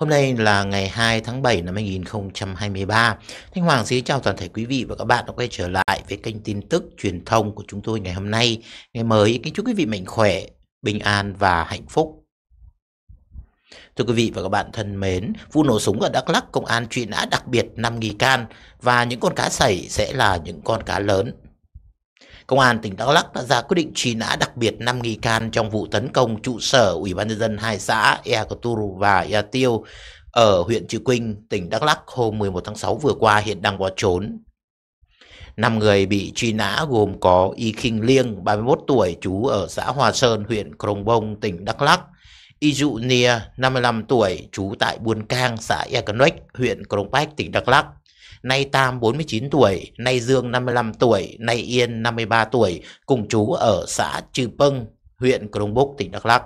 Hôm nay là ngày 2 tháng 7 năm 2023. Thanh Hoàng xin chào toàn thể quý vị và các bạn đã quay trở lại với kênh tin tức truyền thông của chúng tôi ngày hôm nay. Ngày mới kính chúc quý vị mạnh khỏe, bình an và hạnh phúc. Thưa quý vị và các bạn thân mến, vụ nổ súng ở Đắk Lắk, công an truy nã đặc biệt 5 nghi can và những con cá sẩy sẽ là những con cá lớn. Công an tỉnh Đắk Lắk đã ra quyết định truy nã đặc biệt 5 nghi can trong vụ tấn công trụ sở Ủy ban nhân dân hai xã Ea Cờ và Ea Tiêu ở huyện Trư Quynh, tỉnh Đắk Lắk hôm 11 tháng 6 vừa qua hiện đang bỏ trốn. Năm người bị truy nã gồm có Y Kinh Liêng, 31 tuổi, trú ở xã Hòa Sơn, huyện Krông Bông, tỉnh Đắk Lắk. Y Dụ Nia, 55 tuổi, trú tại Buôn Cang, xã Ea huyện Krông Bách, tỉnh Đắk Lắk nay Tam 49 tuổi, nay Dương 55 tuổi, nay Yên 53 tuổi, cùng chú ở xã Trư Pâng, huyện Krông Búc, tỉnh Đắk Lắk.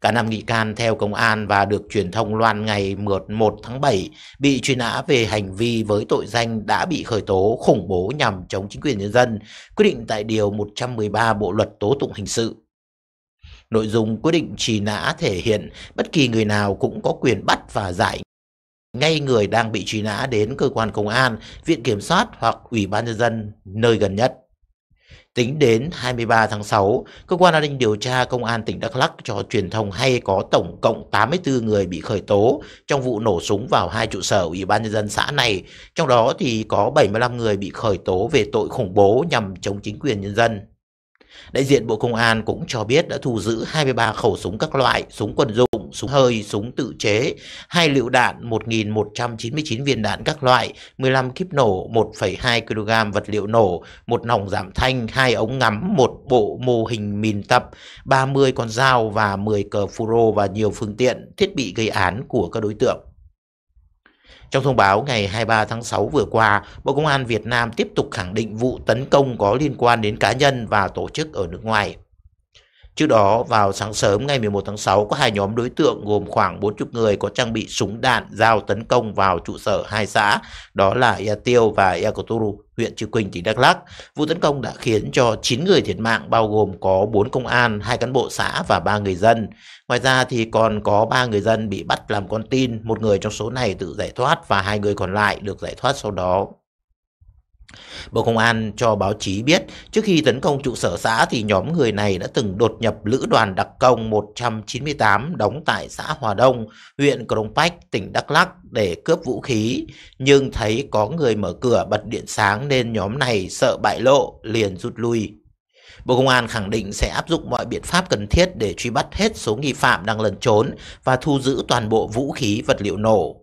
Cả năm nghị can theo công an và được truyền thông loan ngày 1 tháng 7 bị truy nã về hành vi với tội danh đã bị khởi tố khủng bố nhằm chống chính quyền nhân dân, quyết định tại Điều 113 Bộ Luật Tố Tụng Hình Sự. Nội dung quyết định trì nã thể hiện bất kỳ người nào cũng có quyền bắt và giải ngay người đang bị truy nã đến cơ quan công an, viện kiểm soát hoặc ủy ban nhân dân nơi gần nhất. Tính đến 23 tháng 6, cơ quan an ninh điều tra công an tỉnh Đắk Lắk cho truyền thông hay có tổng cộng 84 người bị khởi tố trong vụ nổ súng vào hai trụ sở ủy ban nhân dân xã này, trong đó thì có 75 người bị khởi tố về tội khủng bố nhằm chống chính quyền nhân dân. Đại diện Bộ Công an cũng cho biết đã thu giữ 23 khẩu súng các loại, súng quân dụng súng hơi, súng tự chế, hai lựu đạn 1.199 viên đạn các loại, 15 kíp nổ, 1,2 kg vật liệu nổ, một nòng giảm thanh, hai ống ngắm, một bộ mô hình mìn tập, 30 con dao và 10 cờ furo và nhiều phương tiện, thiết bị gây án của các đối tượng. Trong thông báo ngày 23 tháng 6 vừa qua, Bộ Công an Việt Nam tiếp tục khẳng định vụ tấn công có liên quan đến cá nhân và tổ chức ở nước ngoài. Trước đó, vào sáng sớm ngày 11 tháng 6, có hai nhóm đối tượng gồm khoảng 40 người có trang bị súng đạn, dao tấn công vào trụ sở hai xã, đó là Ea Tiêu và Ea Cổ Turu, huyện Trư Quỳnh tỉnh Đắk Lắk. Vụ tấn công đã khiến cho 9 người thiệt mạng, bao gồm có 4 công an, 2 cán bộ xã và 3 người dân. Ngoài ra thì còn có 3 người dân bị bắt làm con tin, một người trong số này tự giải thoát và hai người còn lại được giải thoát sau đó. Bộ Công an cho báo chí biết, trước khi tấn công trụ sở xã thì nhóm người này đã từng đột nhập lữ đoàn đặc công 198 đóng tại xã Hòa Đông, huyện Krông Pách, tỉnh Đắk Lắc để cướp vũ khí. Nhưng thấy có người mở cửa bật điện sáng nên nhóm này sợ bại lộ, liền rút lui. Bộ Công an khẳng định sẽ áp dụng mọi biện pháp cần thiết để truy bắt hết số nghi phạm đang lẩn trốn và thu giữ toàn bộ vũ khí vật liệu nổ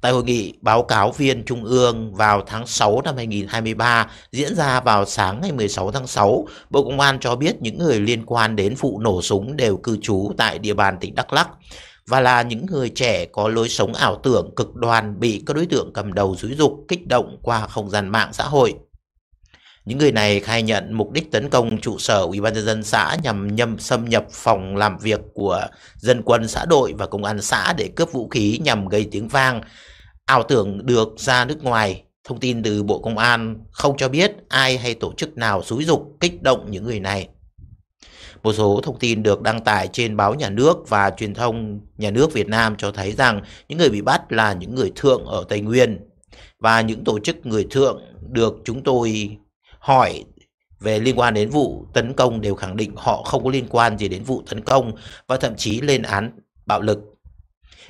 tại hội nghị báo cáo viên Trung ương vào tháng 6 năm 2023 diễn ra vào sáng ngày 16 tháng 6, Bộ Công an cho biết những người liên quan đến vụ nổ súng đều cư trú tại địa bàn tỉnh Đắk lắc và là những người trẻ có lối sống ảo tưởng cực đoan bị các đối tượng cầm đầu dúi dục kích động qua không gian mạng xã hội. Những người này khai nhận mục đích tấn công trụ sở Ủy ban nhân dân xã nhằm nhằm xâm nhập phòng làm việc của dân quân xã đội và công an xã để cướp vũ khí nhằm gây tiếng vang, ảo tưởng được ra nước ngoài. Thông tin từ Bộ Công an không cho biết ai hay tổ chức nào xúi dục kích động những người này. Một số thông tin được đăng tải trên báo nhà nước và truyền thông nhà nước Việt Nam cho thấy rằng những người bị bắt là những người thượng ở Tây Nguyên và những tổ chức người thượng được chúng tôi hỏi về liên quan đến vụ tấn công đều khẳng định họ không có liên quan gì đến vụ tấn công và thậm chí lên án bạo lực.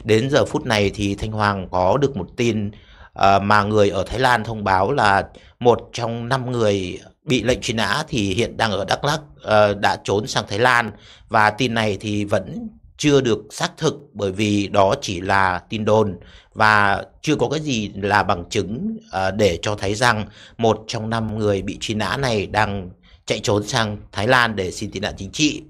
Đến giờ phút này thì Thanh Hoàng có được một tin ờ, mà người ở Thái Lan thông báo là một trong năm người bị lệnh truy nã thì hiện đang ở Đắk Lắk ờ, đã trốn sang Thái Lan và tin này thì vẫn chưa được xác thực bởi vì đó chỉ là tin đồn và chưa có cái gì là bằng chứng ờ, để cho thấy rằng một trong năm người bị truy nã này đang chạy trốn sang Thái Lan để xin tị nạn chính trị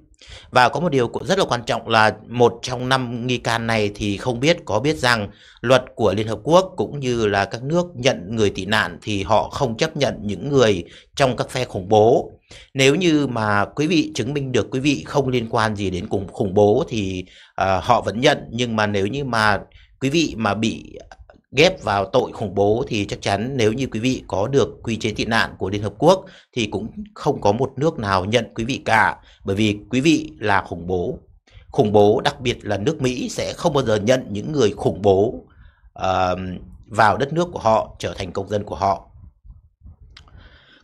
và có một điều cũng rất là quan trọng là một trong năm nghi can này thì không biết có biết rằng luật của Liên Hợp Quốc cũng như là các nước nhận người tị nạn thì họ không chấp nhận những người trong các phe khủng bố. Nếu như mà quý vị chứng minh được quý vị không liên quan gì đến cùng khủng bố thì uh, họ vẫn nhận nhưng mà nếu như mà quý vị mà bị ghép vào tội khủng bố thì chắc chắn nếu như quý vị có được quy chế tị nạn của Liên Hợp Quốc thì cũng không có một nước nào nhận quý vị cả bởi vì quý vị là khủng bố. Khủng bố đặc biệt là nước Mỹ sẽ không bao giờ nhận những người khủng bố uh, vào đất nước của họ trở thành công dân của họ.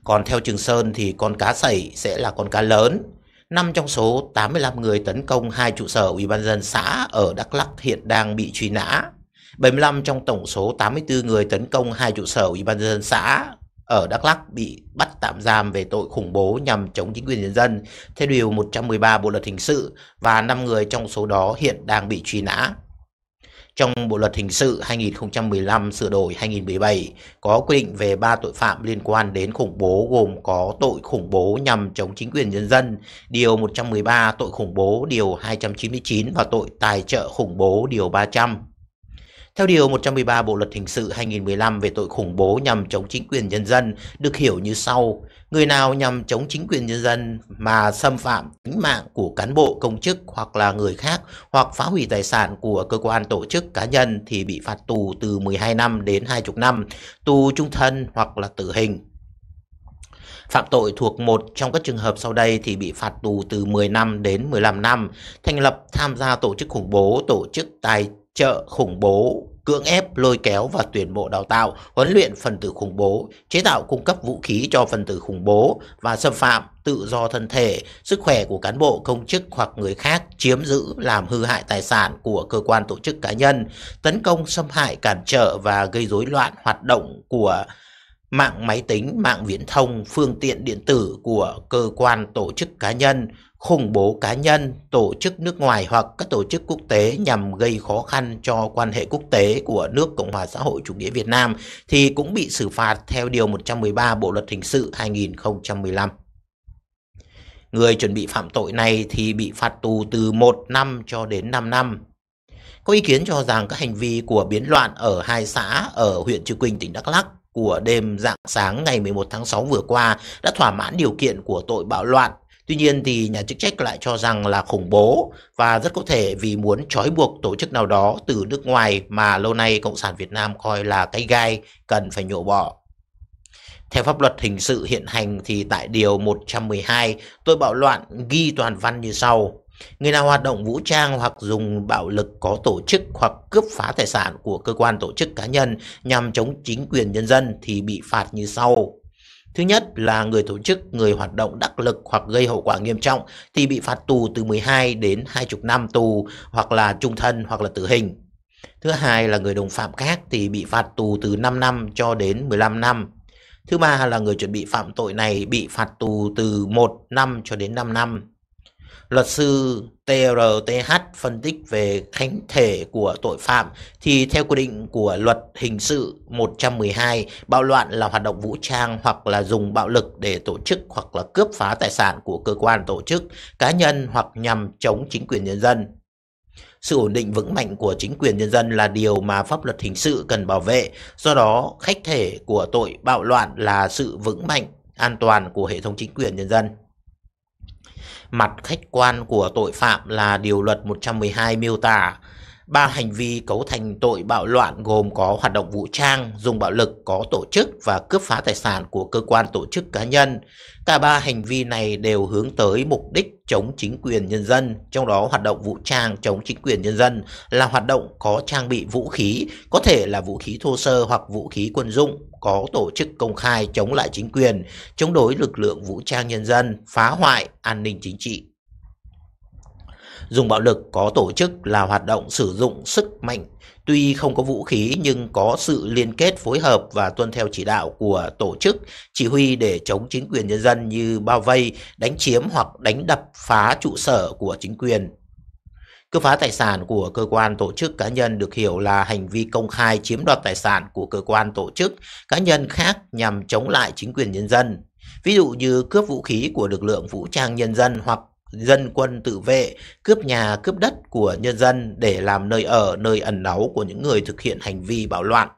Còn theo Trường Sơn thì con cá sẩy sẽ là con cá lớn. Năm trong số 85 người tấn công hai trụ sở Ủy ban dân xã ở Đắk Lắk hiện đang bị truy nã 75 trong tổng số 84 người tấn công hai trụ sở Ủy ban nhân dân xã ở Đắk Lắk bị bắt tạm giam về tội khủng bố nhằm chống chính quyền nhân dân theo điều 113 Bộ luật hình sự và 5 người trong số đó hiện đang bị truy nã. Trong Bộ luật hình sự 2015 sửa đổi 2017 có quy định về 3 tội phạm liên quan đến khủng bố gồm có tội khủng bố nhằm chống chính quyền nhân dân, điều 113 tội khủng bố điều 299 và tội tài trợ khủng bố điều 300. Theo Điều 113 Bộ Luật Hình sự 2015 về tội khủng bố nhằm chống chính quyền nhân dân được hiểu như sau. Người nào nhằm chống chính quyền nhân dân mà xâm phạm tính mạng của cán bộ, công chức hoặc là người khác hoặc phá hủy tài sản của cơ quan tổ chức cá nhân thì bị phạt tù từ 12 năm đến 20 năm, tù trung thân hoặc là tử hình. Phạm tội thuộc một trong các trường hợp sau đây thì bị phạt tù từ 10 năm đến 15 năm, thành lập tham gia tổ chức khủng bố, tổ chức tài trợ khủng bố, cưỡng ép lôi kéo và tuyển mộ đào tạo, huấn luyện phần tử khủng bố, chế tạo cung cấp vũ khí cho phần tử khủng bố và xâm phạm tự do thân thể, sức khỏe của cán bộ, công chức hoặc người khác chiếm giữ làm hư hại tài sản của cơ quan tổ chức cá nhân, tấn công xâm hại cản trở và gây rối loạn hoạt động của mạng máy tính, mạng viễn thông, phương tiện điện tử của cơ quan tổ chức cá nhân khủng bố cá nhân, tổ chức nước ngoài hoặc các tổ chức quốc tế nhằm gây khó khăn cho quan hệ quốc tế của nước Cộng hòa xã hội chủ nghĩa Việt Nam thì cũng bị xử phạt theo Điều 113 Bộ Luật Hình sự 2015. Người chuẩn bị phạm tội này thì bị phạt tù từ 1 năm cho đến 5 năm. Có ý kiến cho rằng các hành vi của biến loạn ở hai xã ở huyện Trư Quỳnh tỉnh Đắk Lắc của đêm dạng sáng ngày 11 tháng 6 vừa qua đã thỏa mãn điều kiện của tội bạo loạn Tuy nhiên thì nhà chức trách lại cho rằng là khủng bố và rất có thể vì muốn trói buộc tổ chức nào đó từ nước ngoài mà lâu nay Cộng sản Việt Nam coi là cây gai cần phải nhổ bỏ. Theo pháp luật hình sự hiện hành thì tại Điều 112 tôi bạo loạn ghi toàn văn như sau. Người nào hoạt động vũ trang hoặc dùng bạo lực có tổ chức hoặc cướp phá tài sản của cơ quan tổ chức cá nhân nhằm chống chính quyền nhân dân thì bị phạt như sau. Thứ nhất là người tổ chức, người hoạt động đắc lực hoặc gây hậu quả nghiêm trọng thì bị phạt tù từ 12 đến 20 năm tù hoặc là trung thân hoặc là tử hình. Thứ hai là người đồng phạm khác thì bị phạt tù từ 5 năm cho đến 15 năm. Thứ ba là người chuẩn bị phạm tội này bị phạt tù từ 1 năm cho đến 5 năm. Luật sư TRTH phân tích về khánh thể của tội phạm thì theo quy định của luật hình sự 112, bạo loạn là hoạt động vũ trang hoặc là dùng bạo lực để tổ chức hoặc là cướp phá tài sản của cơ quan tổ chức, cá nhân hoặc nhằm chống chính quyền nhân dân. Sự ổn định vững mạnh của chính quyền nhân dân là điều mà pháp luật hình sự cần bảo vệ, do đó khách thể của tội bạo loạn là sự vững mạnh, an toàn của hệ thống chính quyền nhân dân. Mặt khách quan của tội phạm là điều luật 112 miêu tả Ba hành vi cấu thành tội bạo loạn gồm có hoạt động vũ trang, dùng bạo lực có tổ chức và cướp phá tài sản của cơ quan tổ chức cá nhân. Cả ba hành vi này đều hướng tới mục đích chống chính quyền nhân dân, trong đó hoạt động vũ trang chống chính quyền nhân dân là hoạt động có trang bị vũ khí, có thể là vũ khí thô sơ hoặc vũ khí quân dụng, có tổ chức công khai chống lại chính quyền, chống đối lực lượng vũ trang nhân dân, phá hoại an ninh chính trị Dùng bạo lực có tổ chức là hoạt động sử dụng sức mạnh, tuy không có vũ khí nhưng có sự liên kết phối hợp và tuân theo chỉ đạo của tổ chức, chỉ huy để chống chính quyền nhân dân như bao vây, đánh chiếm hoặc đánh đập phá trụ sở của chính quyền. Cướp phá tài sản của cơ quan tổ chức cá nhân được hiểu là hành vi công khai chiếm đoạt tài sản của cơ quan tổ chức cá nhân khác nhằm chống lại chính quyền nhân dân. Ví dụ như cướp vũ khí của lực lượng vũ trang nhân dân hoặc dân quân tự vệ, cướp nhà, cướp đất của nhân dân để làm nơi ở, nơi ẩn náu của những người thực hiện hành vi bạo loạn.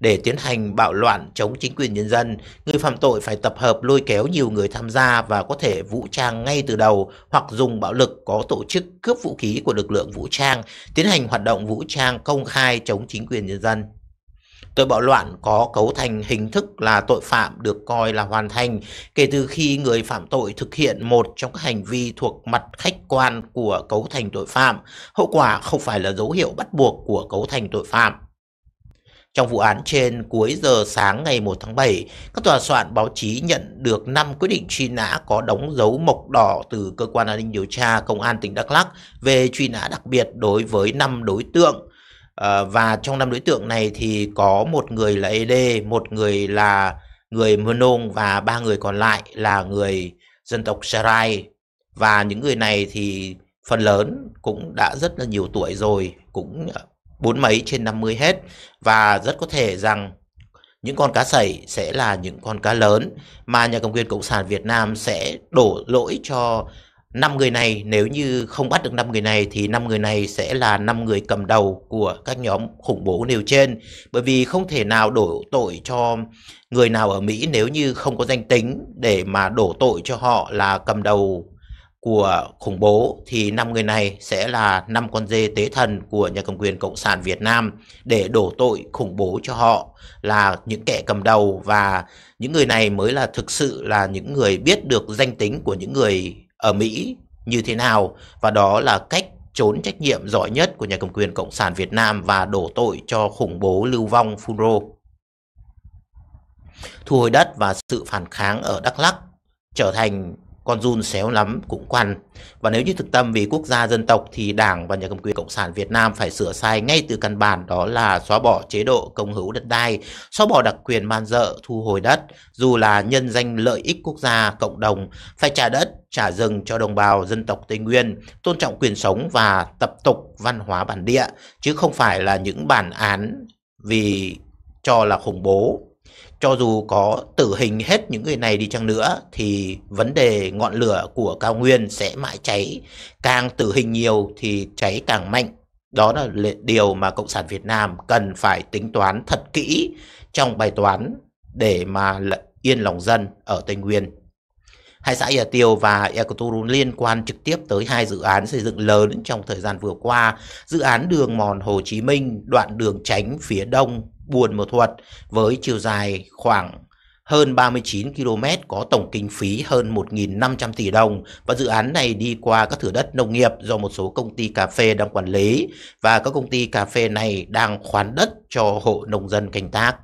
Để tiến hành bạo loạn chống chính quyền nhân dân, người phạm tội phải tập hợp lôi kéo nhiều người tham gia và có thể vũ trang ngay từ đầu hoặc dùng bạo lực có tổ chức cướp vũ khí của lực lượng vũ trang, tiến hành hoạt động vũ trang công khai chống chính quyền nhân dân. Tội bạo loạn có cấu thành hình thức là tội phạm được coi là hoàn thành kể từ khi người phạm tội thực hiện một trong các hành vi thuộc mặt khách quan của cấu thành tội phạm. Hậu quả không phải là dấu hiệu bắt buộc của cấu thành tội phạm. Trong vụ án trên, cuối giờ sáng ngày 1 tháng 7, các tòa soạn báo chí nhận được 5 quyết định truy nã có đóng dấu mộc đỏ từ Cơ quan An ninh Điều tra Công an tỉnh Đắk Lắc về truy nã đặc biệt đối với 5 đối tượng. Ờ, và trong năm đối tượng này thì có một người là ED, một người là người Mơ và ba người còn lại là người dân tộc Sarai. Và những người này thì phần lớn cũng đã rất là nhiều tuổi rồi, cũng bốn mấy trên 50 hết và rất có thể rằng những con cá sẩy sẽ là những con cá lớn mà nhà cầm quyền Cộng sản Việt Nam sẽ đổ lỗi cho năm người này nếu như không bắt được năm người này thì năm người này sẽ là năm người cầm đầu của các nhóm khủng bố nêu trên bởi vì không thể nào đổ tội cho người nào ở Mỹ nếu như không có danh tính để mà đổ tội cho họ là cầm đầu của khủng bố thì năm người này sẽ là năm con dê tế thần của nhà cầm quyền cộng sản Việt Nam để đổ tội khủng bố cho họ là những kẻ cầm đầu và những người này mới là thực sự là những người biết được danh tính của những người ở Mỹ như thế nào và đó là cách trốn trách nhiệm giỏi nhất của nhà cầm quyền Cộng sản Việt Nam và đổ tội cho khủng bố lưu vong Phunro. Thu hồi đất và sự phản kháng ở Đắk Lắk trở thành con run xéo lắm cũng quằn. Và nếu như thực tâm vì quốc gia dân tộc thì Đảng và nhà cầm quyền Cộng sản Việt Nam phải sửa sai ngay từ căn bản đó là xóa bỏ chế độ công hữu đất đai, xóa bỏ đặc quyền man dợ thu hồi đất, dù là nhân danh lợi ích quốc gia, cộng đồng, phải trả đất, trả rừng cho đồng bào dân tộc Tây Nguyên, tôn trọng quyền sống và tập tục văn hóa bản địa, chứ không phải là những bản án vì cho là khủng bố cho dù có tử hình hết những người này đi chăng nữa thì vấn đề ngọn lửa của cao nguyên sẽ mãi cháy càng tử hình nhiều thì cháy càng mạnh đó là điều mà cộng sản việt nam cần phải tính toán thật kỹ trong bài toán để mà yên lòng dân ở tây nguyên hai xã Yà Tiêu và Ekoturun liên quan trực tiếp tới hai dự án xây dựng lớn trong thời gian vừa qua. Dự án đường mòn Hồ Chí Minh, đoạn đường tránh phía đông buồn một thuật với chiều dài khoảng hơn 39 km có tổng kinh phí hơn 1.500 tỷ đồng và dự án này đi qua các thửa đất nông nghiệp do một số công ty cà phê đang quản lý và các công ty cà phê này đang khoán đất cho hộ nông dân canh tác.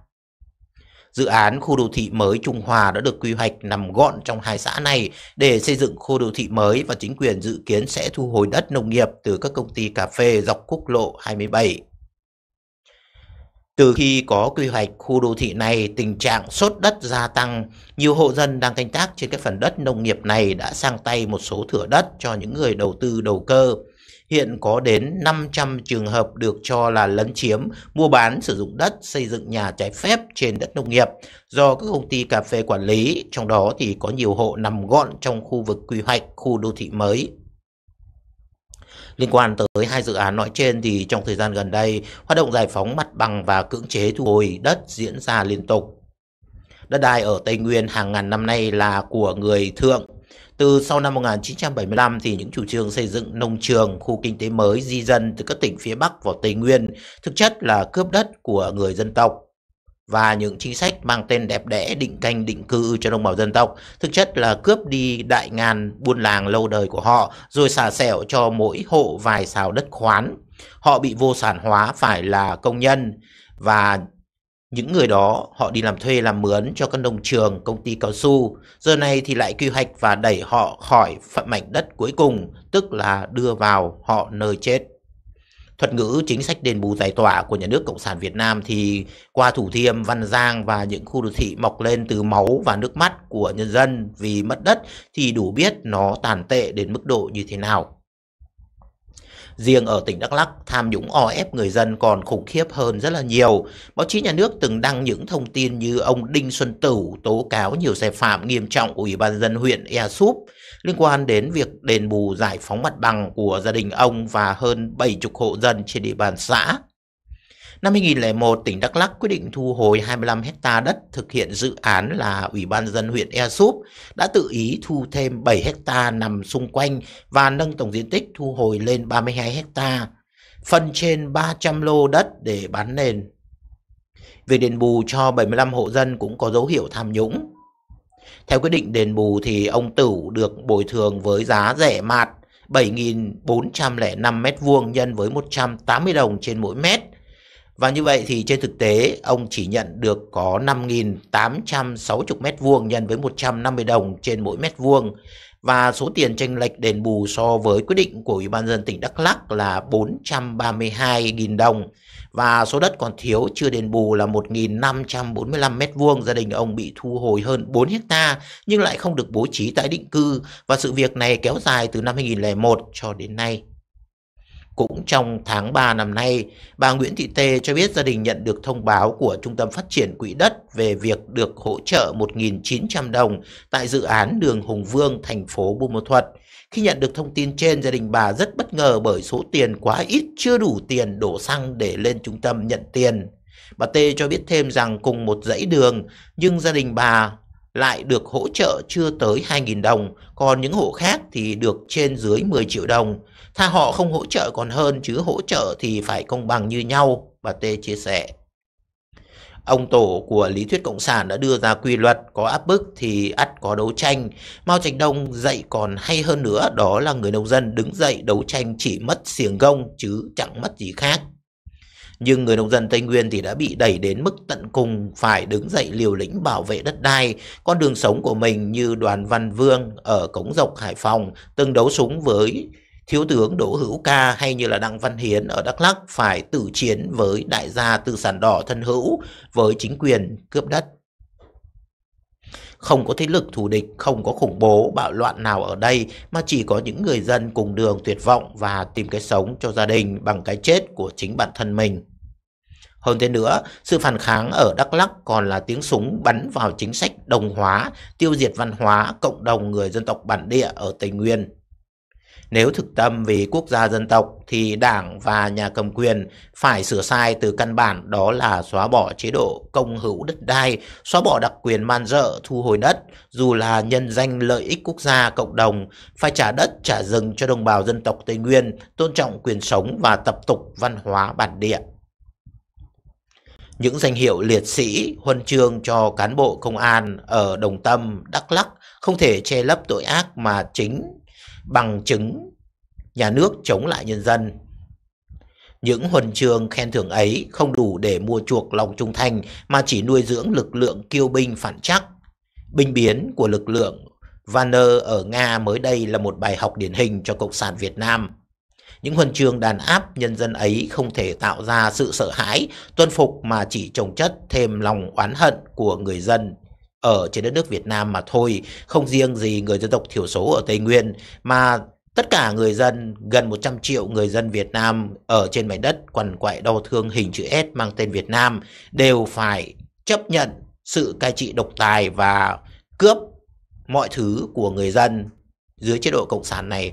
Dự án khu đô thị mới Trung Hòa đã được quy hoạch nằm gọn trong hai xã này để xây dựng khu đô thị mới và chính quyền dự kiến sẽ thu hồi đất nông nghiệp từ các công ty cà phê dọc quốc lộ 27. Từ khi có quy hoạch khu đô thị này, tình trạng sốt đất gia tăng. Nhiều hộ dân đang canh tác trên các phần đất nông nghiệp này đã sang tay một số thửa đất cho những người đầu tư đầu cơ. Hiện có đến 500 trường hợp được cho là lấn chiếm, mua bán sử dụng đất, xây dựng nhà trái phép trên đất nông nghiệp do các công ty cà phê quản lý, trong đó thì có nhiều hộ nằm gọn trong khu vực quy hoạch khu đô thị mới. Liên quan tới hai dự án nói trên thì trong thời gian gần đây, hoạt động giải phóng mặt bằng và cưỡng chế thu hồi đất diễn ra liên tục. Đất đai ở Tây Nguyên hàng ngàn năm nay là của người thượng. Từ sau năm 1975 thì những chủ trương xây dựng nông trường, khu kinh tế mới di dân từ các tỉnh phía Bắc vào Tây Nguyên thực chất là cướp đất của người dân tộc và những chính sách mang tên đẹp đẽ định canh định cư cho đồng bào dân tộc, thực chất là cướp đi đại ngàn buôn làng lâu đời của họ rồi xả xẻo cho mỗi hộ vài xào đất khoán. Họ bị vô sản hóa phải là công nhân và những người đó họ đi làm thuê làm mướn cho các nông trường, công ty cao su. Giờ này thì lại quy hoạch và đẩy họ khỏi phận mảnh đất cuối cùng, tức là đưa vào họ nơi chết thuật ngữ chính sách đền bù giải tỏa của nhà nước Cộng sản Việt Nam thì qua Thủ Thiêm, Văn Giang và những khu đô thị mọc lên từ máu và nước mắt của nhân dân vì mất đất thì đủ biết nó tàn tệ đến mức độ như thế nào riêng ở tỉnh Đắk Lắk tham nhũng o ép người dân còn khủng khiếp hơn rất là nhiều. Báo chí nhà nước từng đăng những thông tin như ông Đinh Xuân Tửu tố cáo nhiều sai phạm nghiêm trọng của Ủy ban dân huyện Ea Súp liên quan đến việc đền bù giải phóng mặt bằng của gia đình ông và hơn 70 hộ dân trên địa bàn xã. Năm 2001, tỉnh Đắk Lắk quyết định thu hồi 25 hecta đất thực hiện dự án là Ủy ban dân huyện Ea Súp đã tự ý thu thêm 7 hecta nằm xung quanh và nâng tổng diện tích thu hồi lên 32 hecta, phân trên 300 lô đất để bán nền. Việc đền bù cho 75 hộ dân cũng có dấu hiệu tham nhũng. Theo quyết định đền bù thì ông Tửu được bồi thường với giá rẻ mạt 7.405 m2 nhân với 180 đồng trên mỗi mét và như vậy thì trên thực tế ông chỉ nhận được có 5.860 mét vuông nhân với 150 đồng trên mỗi mét vuông và số tiền tranh lệch đền bù so với quyết định của Ủy ban dân tỉnh Đắk lắc là 432.000 đồng và số đất còn thiếu chưa đền bù là 1.545 m2 gia đình ông bị thu hồi hơn 4 hecta nhưng lại không được bố trí tái định cư và sự việc này kéo dài từ năm 2001 cho đến nay. Cũng trong tháng 3 năm nay, bà Nguyễn Thị Tê cho biết gia đình nhận được thông báo của Trung tâm Phát triển Quỹ đất về việc được hỗ trợ 1.900 đồng tại dự án đường Hùng Vương, thành phố Buôn Ma Thuật. Khi nhận được thông tin trên, gia đình bà rất bất ngờ bởi số tiền quá ít chưa đủ tiền đổ xăng để lên trung tâm nhận tiền. Bà Tê cho biết thêm rằng cùng một dãy đường, nhưng gia đình bà lại được hỗ trợ chưa tới 2.000 đồng, còn những hộ khác thì được trên dưới 10 triệu đồng. Tha họ không hỗ trợ còn hơn chứ hỗ trợ thì phải công bằng như nhau, bà Tê chia sẻ. Ông tổ của lý thuyết cộng sản đã đưa ra quy luật có áp bức thì ắt có đấu tranh. Mao Trạch Đông dạy còn hay hơn nữa đó là người nông dân đứng dậy đấu tranh chỉ mất xiềng gông chứ chẳng mất gì khác nhưng người nông dân Tây Nguyên thì đã bị đẩy đến mức tận cùng phải đứng dậy liều lĩnh bảo vệ đất đai, con đường sống của mình như đoàn Văn Vương ở Cống Dọc Hải Phòng từng đấu súng với Thiếu tướng Đỗ Hữu Ca hay như là Đặng Văn Hiến ở Đắk lắc phải tử chiến với đại gia tư sản đỏ thân hữu với chính quyền cướp đất. Không có thế lực thù địch, không có khủng bố, bạo loạn nào ở đây mà chỉ có những người dân cùng đường tuyệt vọng và tìm cái sống cho gia đình bằng cái chết của chính bản thân mình. Hơn thế nữa, sự phản kháng ở Đắk Lắk còn là tiếng súng bắn vào chính sách đồng hóa, tiêu diệt văn hóa cộng đồng người dân tộc bản địa ở Tây Nguyên. Nếu thực tâm vì quốc gia dân tộc thì đảng và nhà cầm quyền phải sửa sai từ căn bản đó là xóa bỏ chế độ công hữu đất đai, xóa bỏ đặc quyền man dợ thu hồi đất, dù là nhân danh lợi ích quốc gia cộng đồng, phải trả đất trả rừng cho đồng bào dân tộc Tây Nguyên, tôn trọng quyền sống và tập tục văn hóa bản địa những danh hiệu liệt sĩ, huân chương cho cán bộ công an ở Đồng Tâm, Đắk Lắc không thể che lấp tội ác mà chính bằng chứng nhà nước chống lại nhân dân. Những huân chương khen thưởng ấy không đủ để mua chuộc lòng trung thành mà chỉ nuôi dưỡng lực lượng kiêu binh phản chắc. Binh biến của lực lượng Vanner ở Nga mới đây là một bài học điển hình cho Cộng sản Việt Nam. Những huân chương đàn áp nhân dân ấy không thể tạo ra sự sợ hãi, tuân phục mà chỉ trồng chất thêm lòng oán hận của người dân ở trên đất nước Việt Nam mà thôi, không riêng gì người dân tộc thiểu số ở Tây Nguyên mà tất cả người dân gần 100 triệu người dân Việt Nam ở trên mảnh đất quằn quại đau thương hình chữ S mang tên Việt Nam đều phải chấp nhận sự cai trị độc tài và cướp mọi thứ của người dân dưới chế độ cộng sản này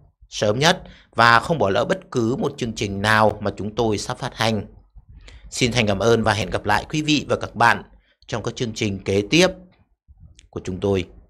sớm nhất và không bỏ lỡ bất cứ một chương trình nào mà chúng tôi sắp phát hành. Xin thành cảm ơn và hẹn gặp lại quý vị và các bạn trong các chương trình kế tiếp của chúng tôi.